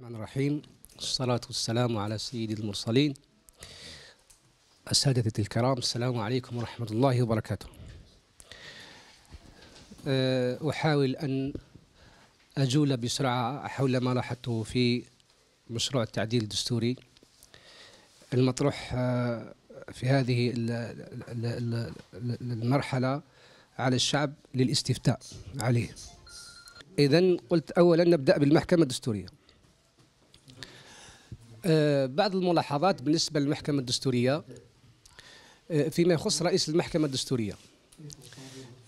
الرحمن الرحيم الصلاة والسلام على سيد المرسلين السادة الكرام السلام عليكم ورحمة الله وبركاته أه، أحاول أن أجول بسرعة حول ما لاحظته في مشروع التعديل الدستوري المطروح أه، في هذه المرحلة على الشعب للاستفتاء عليه إذا قلت أولا نبدأ بالمحكمة الدستورية آه، بعض الملاحظات بالنسبه للمحكمه الدستوريه آه، فيما يخص رئيس المحكمه الدستوريه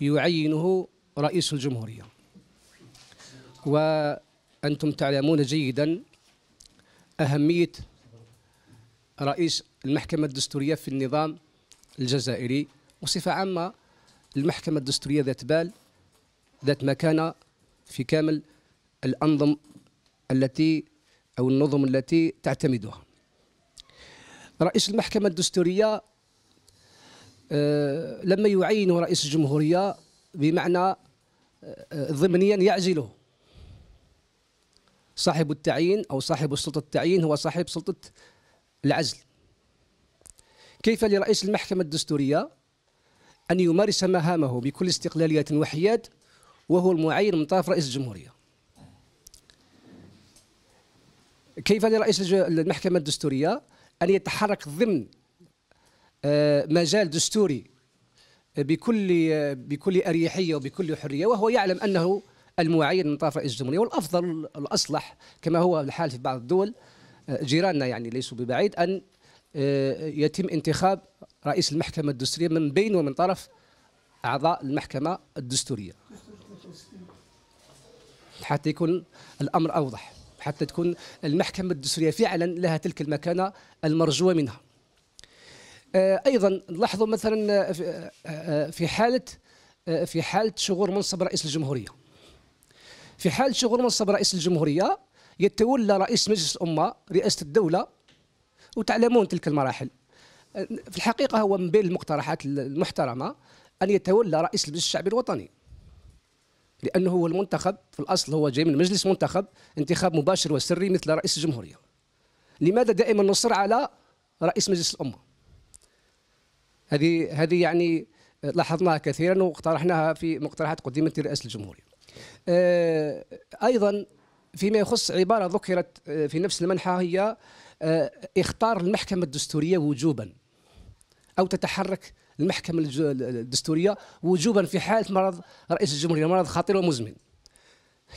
يعينه رئيس الجمهوريه وانتم تعلمون جيدا اهميه رئيس المحكمه الدستوريه في النظام الجزائري وصفه عامه المحكمه الدستوريه ذات بال ذات مكانه في كامل الانظمه التي أو النظم التي تعتمدها رئيس المحكمة الدستورية آه، لما يعين رئيس الجمهورية بمعنى آه، ضمنيا يعزله صاحب التعيين أو صاحب سلطة التعيين هو صاحب سلطة العزل كيف لرئيس المحكمة الدستورية أن يمارس مهامه بكل استقلالية وحياد وهو المعين من طرف رئيس الجمهورية كيف لرئيس المحكمه الدستوريه ان يتحرك ضمن آه، مجال دستوري آه، بكل آه، بكل اريحيه وبكل حريه وهو يعلم انه المعين من طرف رئيس الجمهوريه والافضل الاصلح كما هو الحال في بعض الدول جيراننا يعني ليسوا ببعيد ان يتم انتخاب رئيس المحكمه الدستوريه من بين ومن طرف اعضاء المحكمه الدستوريه حتى يكون الامر اوضح حتى تكون المحكمة الدستورية فعلا لها تلك المكانة المرجوة منها آه، أيضا نلاحظوا مثلا آه، آه، في حالة في حالة شغور منصب رئيس الجمهورية في حالة شغور منصب رئيس الجمهورية يتولى رئيس مجلس الأمة رئاسة الدولة وتعلمون تلك المراحل في الحقيقة هو من بين المقترحات المحترمة أن يتولى رئيس المجلس الشعبي الوطني لانه هو المنتخب في الاصل هو جاي من مجلس منتخب انتخاب مباشر وسري مثل رئيس الجمهوريه لماذا دائما نصر على رئيس مجلس الامه هذه هذه يعني آه، لاحظناها كثيرا واقترحناها في مقترحات قدمت لرئاسه الجمهوريه آه، ايضا فيما يخص عباره ذكرت آه، في نفس المنحى هي اختار المحكمه الدستوريه وجوبا او تتحرك المحكمه الدستوريه وجوبا في حاله مرض رئيس الجمهوريه مرض خطير ومزمن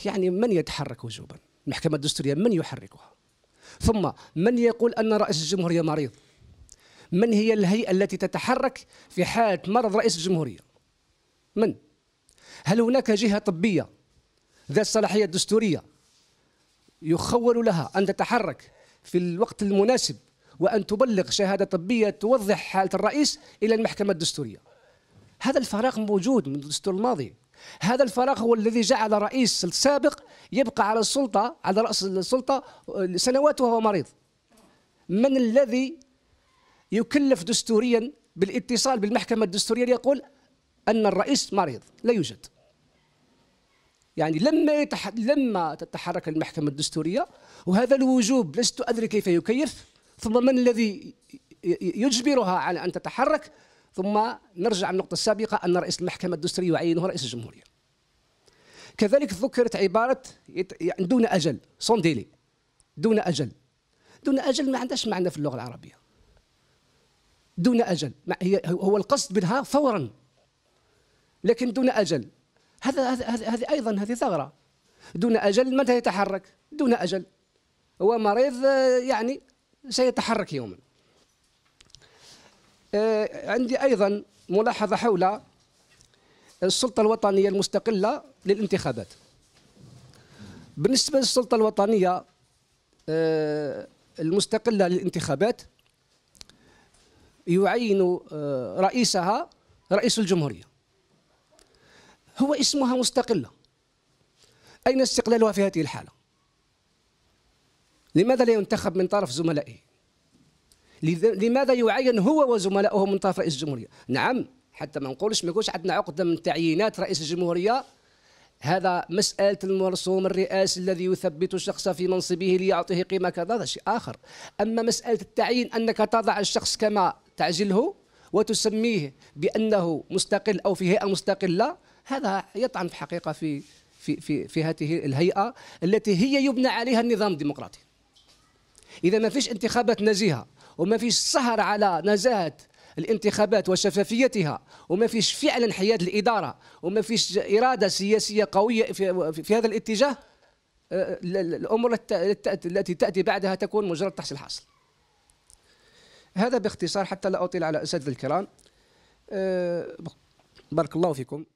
يعني من يتحرك وجوبا المحكمه الدستوريه من يحركها ثم من يقول ان رئيس الجمهوريه مريض من هي الهيئه التي تتحرك في حاله مرض رئيس الجمهوريه من هل هناك جهه طبيه ذات صلاحيه دستوريه يخول لها ان تتحرك في الوقت المناسب وأن تبلغ شهادة طبية توضح حالة الرئيس إلى المحكمة الدستورية هذا الفراغ موجود من الدستور الماضي هذا الفراغ هو الذي جعل رئيس السابق يبقى على السلطة على رأس السلطة سنوات وهو مريض من الذي يكلف دستوريا بالاتصال بالمحكمة الدستورية ليقول أن الرئيس مريض لا يوجد يعني لما يتح... لما تتحرك المحكمة الدستورية وهذا الوجوب لست أدري كيف يكيف ثم من الذي يجبرها على أن تتحرك ثم نرجع النقطة السابقة أن رئيس المحكمة الدستورية يعينه رئيس الجمهورية كذلك ذكرت عبارة يعني دون أجل سون ديلي دون أجل دون أجل ما عندهاش معنى في اللغة العربية دون أجل هي هو القصد بها فورا لكن دون أجل هذا هذا هذه أيضا هذه ثغرة دون أجل متى يتحرك دون أجل هو مريض آه، يعني سيتحرك يوما آه، عندي أيضا ملاحظة حول السلطة الوطنية المستقلة للانتخابات بالنسبة للسلطة الوطنية آه، المستقلة للانتخابات يعين آه، رئيسها رئيس الجمهورية هو اسمها مستقلة أين استقلالها في هذه الحالة لماذا لا ينتخب من طرف زملائه لماذا يعين هو وزملائه من طرف رئيس الجمهورية نعم حتى ما نقولش ما يكونش عندنا عقدة من تعيينات رئيس الجمهورية هذا مسألة المرسوم الرئاسي الذي يثبت الشخص في منصبه ليعطيه قيمة كذا هذا شيء آخر أما مسألة التعيين أنك تضع الشخص كما تعجله وتسميه بأنه مستقل أو في هيئة مستقلة هذا يطعن في حقيقة في في في, في هذه الهيئة التي هي يبنى عليها النظام الديمقراطي إذا ما فيش انتخابات نزيهة وما فيش سهر على نزاهة الانتخابات وشفافيتها وما فيش فعلا انحياز الإدارة وما فيش إرادة سياسية قوية في, في هذا الاتجاه آه، الأمور التي تأتي بعدها تكون مجرد تحصيل حاصل هذا باختصار حتى لا أطيل على أساتذة الكرام آه، بارك الله فيكم